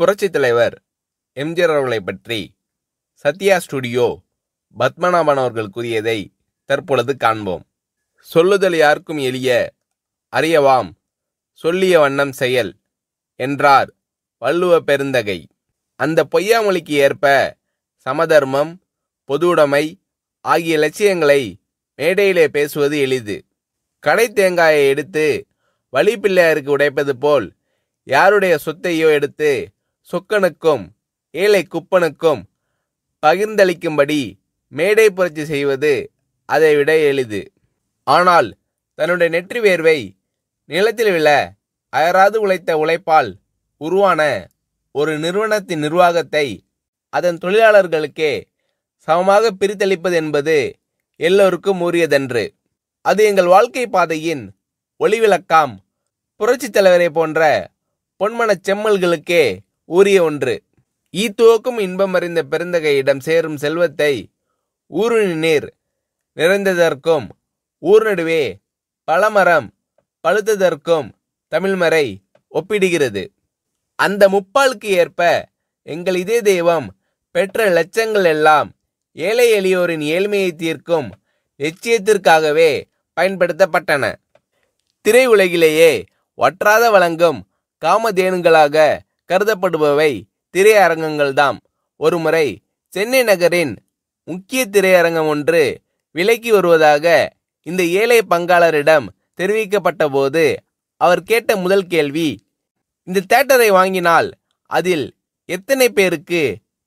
புரட்சித் தலைவர் எம்ஜிஆர் அவர்களை பற்றி சத்யா ஸ்டுடியோ பத்மநாபன் அவர்கள் கூறியதை தற்பொழுது காண்போம் சொல்லுதல் யாருக்கும் எளிய அறியவாம் சொல்லிய வண்ணம் செயல் என்றார் வள்ளுவ பெருந்தகை அந்த பொய்யாமொழிக்கு ஏற்ப சமதர்மம் பொதுவுடைமை ஆகிய லட்சியங்களை மேடையிலே பேசுவது எளிது கடை தேங்காயை எடுத்து வழிப்பிள்ளையாருக்கு உடைப்பது போல் யாருடைய சொத்தையோ எடுத்து சொக்கனுக்கும் ஏழை குப்பனுக்கும் பகிர்ந்தளிக்கும்படி மேடை புரட்சி செய்வது அதைவிட எளிது ஆனால் தன்னுடைய நெற்றி வேர்வை நிலத்தில் விழ அயராது உழைத்த உழைப்பால் உருவான ஒரு நிறுவனத்தின் நிர்வாகத்தை அதன் தொழிலாளர்களுக்கே சமமாக பிரித்தளிப்பது என்பது எல்லோருக்கும் உரியதன்று அது எங்கள் வாழ்க்கை பாதையின் ஒளிவிளக்காம் புரட்சித் தலைவரை போன்ற பொன்மனச் செம்மல்களுக்கே உரிய ஒன்று ஈத்துவோக்கும் இன்பம் அறிந்த பெருந்தகையிடம் சேரும் செல்வத்தை ஊருணி நீர் நிறைந்ததற்கும் நடுவே பழமரம் பழுத்ததற்கும் தமிழ்மறை ஒப்பிடுகிறது அந்த முப்பாலுக்கு ஏற்ப எங்கள் இதே தெய்வம் பெற்ற லட்சங்கள் எல்லாம் ஏழை எளியோரின் ஏழ்மையை தீர்க்கும் லட்சியத்திற்காகவே பயன்படுத்தப்பட்டன திரை உலகிலேயே வற்றாத வழங்கும் காமதேனுங்களாக கருதப்படுபவை திரையரங்கங்கள்தாம் ஒருமுறை சென்னை நகரின் முக்கிய திரையரங்கம் ஒன்று விலக்கி வருவதாக இந்த ஏழை பங்காளரிடம் தெரிவிக்கப்பட்ட போது அவர் கேட்ட முதல் கேள்வி இந்த தேட்டரை வாங்கினால் அதில் எத்தனை பேருக்கு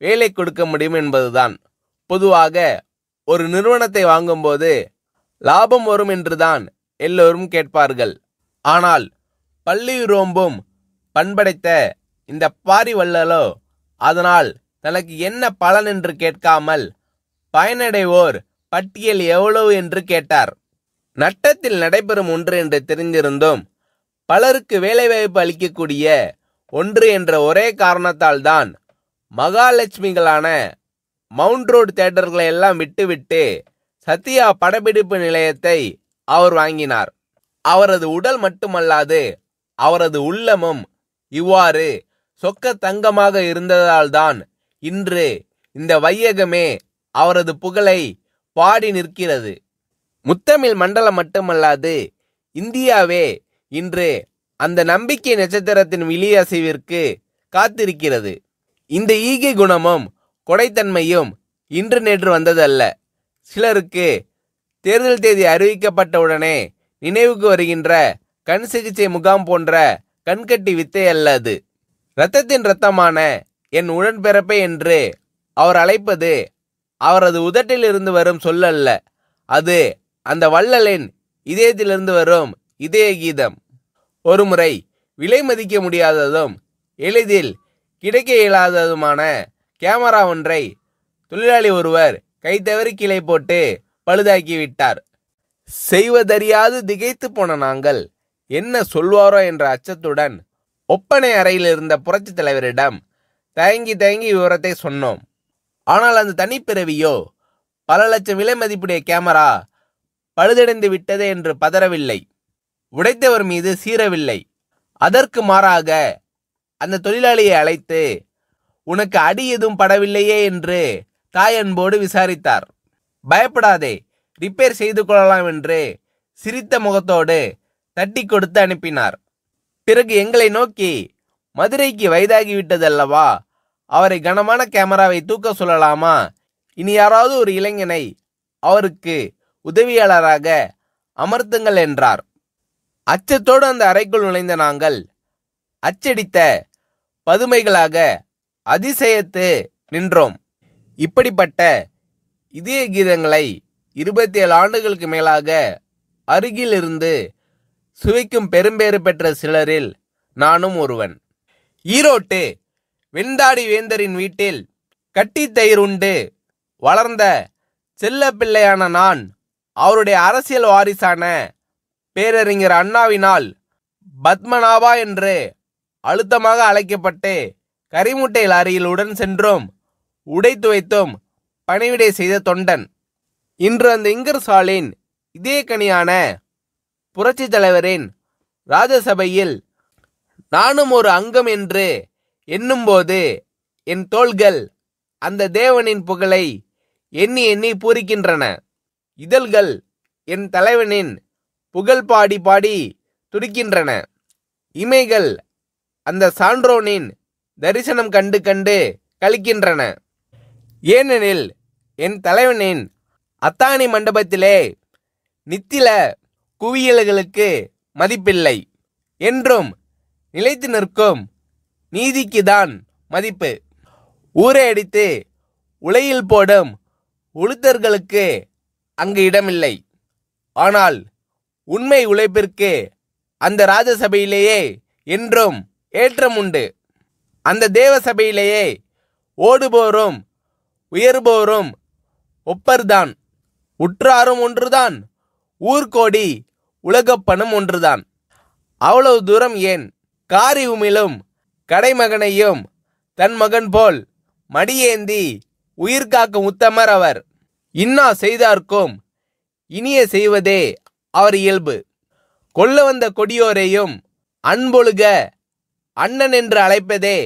வேலை கொடுக்க முடியும் என்பதுதான் பொதுவாக ஒரு நிறுவனத்தை வாங்கும்போது லாபம் வரும் என்றுதான் எல்லோரும் கேட்பார்கள் ஆனால் பள்ளி ரோம்பும் பண்படைத்த இந்த வல்லலோ அதனால் தனக்கு என்ன பலன் என்று கேட்காமல் பயனடைவோர் பட்டியல் எவ்வளவு என்று கேட்டார் நட்டத்தில் நடைபெறும் ஒன்று என்று தெரிந்திருந்தும் பலருக்கு வேலைவாய்ப்பு அளிக்கக்கூடிய ஒன்று என்ற ஒரே காரணத்தால் தான் மகாலட்சுமிகளான மவுண்ட் ரோடு தேட்டர்களை எல்லாம் விட்டுவிட்டு சத்யா படப்பிடிப்பு நிலையத்தை அவர் வாங்கினார் அவரது உடல் மட்டுமல்லாது அவரது உள்ளமும் இவ்வாறு சொக்க தங்கமாக இருந்ததால்தான் இன்று இந்த வையகமே அவரது புகழை பாடி நிற்கிறது முத்தமிழ் மண்டலம் மட்டுமல்லாது இந்தியாவே இன்று அந்த நம்பிக்கை நட்சத்திரத்தின் விழியசைவிற்கு காத்திருக்கிறது இந்த ஈகை குணமும் கொடைத்தன்மையும் இன்று நேற்று வந்ததல்ல சிலருக்கு தேர்தல் தேதி அறிவிக்கப்பட்டவுடனே நினைவுக்கு வருகின்ற கண் சிகிச்சை முகாம் போன்ற கண்கட்டி வித்தை அல்லது இரத்தத்தின் இரத்தமான என் உடன்பிறப்பை என்று அவர் அழைப்பது அவரது உதட்டிலிருந்து வரும் சொல்லல்ல அது அந்த வள்ளலின் இதயத்திலிருந்து வரும் இதய கீதம் ஒருமுறை விலை மதிக்க முடியாததும் எளிதில் கிடைக்க இயலாததுமான கேமரா ஒன்றை தொழிலாளி ஒருவர் கைத்தவறி கிளை போட்டு பழுதாக்கி விட்டார் செய்வதறியாது திகைத்து போன நாங்கள் என்ன சொல்வாரோ என்ற அச்சத்துடன் ஒப்பனை அறையில் இருந்த புரட்சி தலைவரிடம் தயங்கி தயங்கி விவரத்தை சொன்னோம் ஆனால் அந்த தனிப்பிறவியோ பல லட்சம் விலை மதிப்புடைய கேமரா பழுதடைந்து விட்டது என்று பதறவில்லை உடைத்தவர் மீது சீரவில்லை அதற்கு மாறாக அந்த தொழிலாளியை அழைத்து உனக்கு அடி எதுவும் படவில்லையே என்று தாய் அன்போடு விசாரித்தார் பயப்படாதே ரிப்பேர் செய்து கொள்ளலாம் என்று சிரித்த முகத்தோடு தட்டி கொடுத்து அனுப்பினார் பிறகு எங்களை நோக்கி மதுரைக்கு அல்லவா அவரை கனமான கேமராவை தூக்க சொல்லலாமா இனி யாராவது ஒரு இளைஞனை அவருக்கு உதவியாளராக அமர்த்துங்கள் என்றார் அச்சத்தோடு அந்த அறைக்குள் நுழைந்த நாங்கள் அச்சடித்த பதுமைகளாக அதிசயத்து நின்றோம் இப்படிப்பட்ட இதய கீதங்களை இருபத்தி ஏழு ஆண்டுகளுக்கு மேலாக அருகிலிருந்து சுவைக்கும் பெரும்பேறு பெற்ற சிலரில் நானும் ஒருவன் ஈரோட்டு வெண்தாடி வேந்தரின் வீட்டில் கட்டி தயிர் உண்டு வளர்ந்த செல்ல பிள்ளையான நான் அவருடைய அரசியல் வாரிசான பேரறிஞர் அண்ணாவினால் பத்மநாபா என்று அழுத்தமாக அழைக்கப்பட்டு கரிமுட்டை உடன் சென்றும் உடைத்து வைத்தும் பணிவிடை செய்த தொண்டன் இன்று அந்த இங்கர் சாலின் இதே கனியான புரட்சி தலைவரின் ராஜசபையில் நானும் ஒரு அங்கம் என்று எண்ணும்போது என் தோள்கள் அந்த தேவனின் புகழை எண்ணி எண்ணி பூரிக்கின்றன இதழ்கள் என் தலைவனின் புகழ் பாடி பாடி துடிக்கின்றன இமைகள் அந்த சான்றோனின் தரிசனம் கண்டு கண்டு கழிக்கின்றன ஏனெனில் என் தலைவனின் அத்தானி மண்டபத்திலே நித்தில குவியல்களுக்கு மதிப்பில்லை என்றும் நிலைத்து நிற்கும் நீதிக்குதான் மதிப்பு ஊரை அடித்து உலையில் போடும் உளுத்தர்களுக்கு அங்கு இடமில்லை ஆனால் உண்மை உழைப்பிற்கு அந்த ராஜசபையிலேயே என்றும் ஏற்றம் உண்டு அந்த தேவ சபையிலேயே ஓடுபோரும் உயர்போரும் ஒப்பர்தான் உற்றாரும் ஒன்றுதான் ஊர்கோடி பணம் ஒன்றுதான் அவ்வளவு தூரம் ஏன் காரி உமிழும் கடைமகனையும் தன் மகன் போல் மடியேந்தி உயிர் காக்கும் உத்தமர் அவர் இன்னா செய்தார்க்கும் இனிய செய்வதே அவர் இயல்பு கொல்ல வந்த கொடியோரையும் அன்பொழுக அண்ணன் என்று அழைப்பதே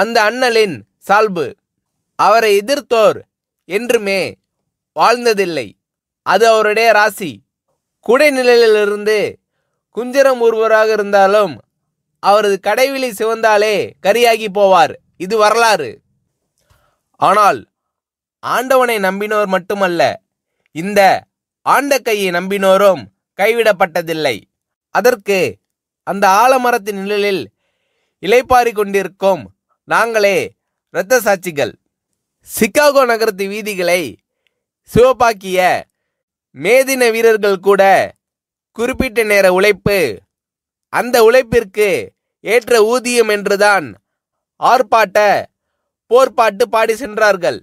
அந்த அண்ணலின் சால்பு அவரை எதிர்த்தோர் என்றுமே வாழ்ந்ததில்லை அது அவருடைய ராசி குடை நிலையிலிருந்து குஞ்சரம் ஒருவராக இருந்தாலும் அவரது கடைவிலை சிவந்தாலே கரியாகி போவார் இது வரலாறு ஆனால் ஆண்டவனை நம்பினோர் மட்டுமல்ல இந்த ஆண்ட கையை நம்பினோரும் கைவிடப்பட்டதில்லை அதற்கு அந்த ஆலமரத்தின் நிழலில் இலைப்பாரி கொண்டிருக்கும் நாங்களே இரத்த சாட்சிகள் சிக்காகோ நகரத்து வீதிகளை சிவப்பாக்கிய மேதின வீரர்கள் கூட குறிப்பிட்ட நேர உழைப்பு அந்த உழைப்பிற்கு ஏற்ற ஊதியம் என்றுதான் ஆர்ப்பாட்ட போர்ப்பாட்டு பாடி சென்றார்கள்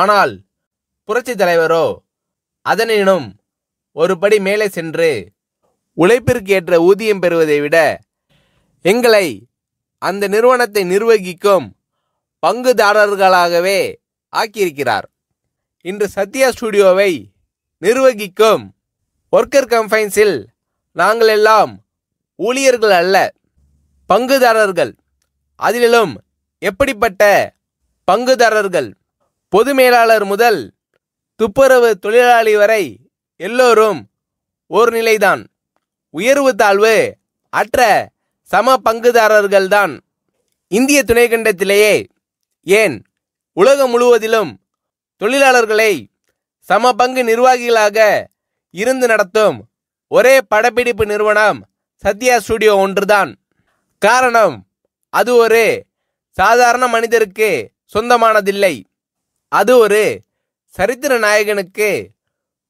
ஆனால் புரட்சி தலைவரோ அதனினும் ஒருபடி மேலே சென்று உழைப்பிற்கு ஏற்ற ஊதியம் பெறுவதை விட எங்களை அந்த நிறுவனத்தை நிர்வகிக்கும் பங்குதாரர்களாகவே ஆக்கியிருக்கிறார் இன்று சத்யா ஸ்டுடியோவை நிர்வகிக்கும் ஒர்க்கர் கம்பைன்ஸில் நாங்கள் எல்லாம் ஊழியர்கள் அல்ல பங்குதாரர்கள் அதிலும் எப்படிப்பட்ட பங்குதாரர்கள் பொது மேலாளர் முதல் துப்புரவு தொழிலாளி வரை எல்லோரும் ஒரு நிலைதான் உயர்வு தாழ்வு அற்ற சம பங்குதாரர்கள்தான் இந்திய துணைக்கண்டத்திலேயே ஏன் உலகம் முழுவதிலும் தொழிலாளர்களை சம பங்கு நிர்வாகிகளாக இருந்து நடத்தும் ஒரே படப்பிடிப்பு நிறுவனம் சத்யா ஸ்டுடியோ ஒன்றுதான் காரணம் அது ஒரு சாதாரண மனிதருக்கு சொந்தமானதில்லை அது ஒரு சரித்திர நாயகனுக்கு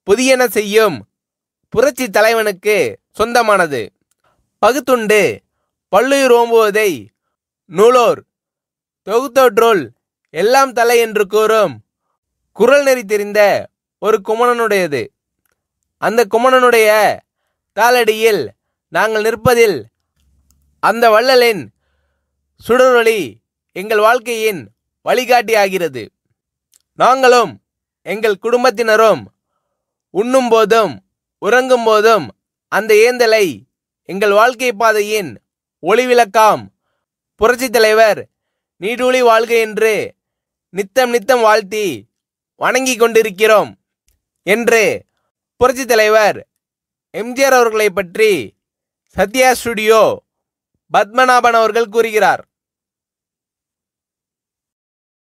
புதியன செய்யும் புரட்சி தலைவனுக்கு சொந்தமானது பகுத்துண்டு பல்லுயிர் ஓம்புவதை நூலோர் தொகுத்தோற்றோல் எல்லாம் தலை என்று கூறும் குரல் நெறி தெரிந்த ஒரு குமணனுடையது அந்த குமணனுடைய காலடியில் நாங்கள் நிற்பதில் அந்த வள்ளலின் சுடரொளி எங்கள் வாழ்க்கையின் வழிகாட்டி ஆகிறது நாங்களும் எங்கள் குடும்பத்தினரும் உண்ணும் போதும் உறங்கும் போதும் அந்த ஏந்தலை எங்கள் வாழ்க்கை பாதையின் ஒளிவிளக்காம் புரட்சித் தலைவர் நீடூழி வாழ்க என்று நித்தம் நித்தம் வாழ்த்தி வணங்கி கொண்டிருக்கிறோம் என்று புரட்சி தலைவர் எம்ஜிஆர் அவர்களை பற்றி சத்யா ஸ்டுடியோ பத்மநாபன் அவர்கள் கூறுகிறார்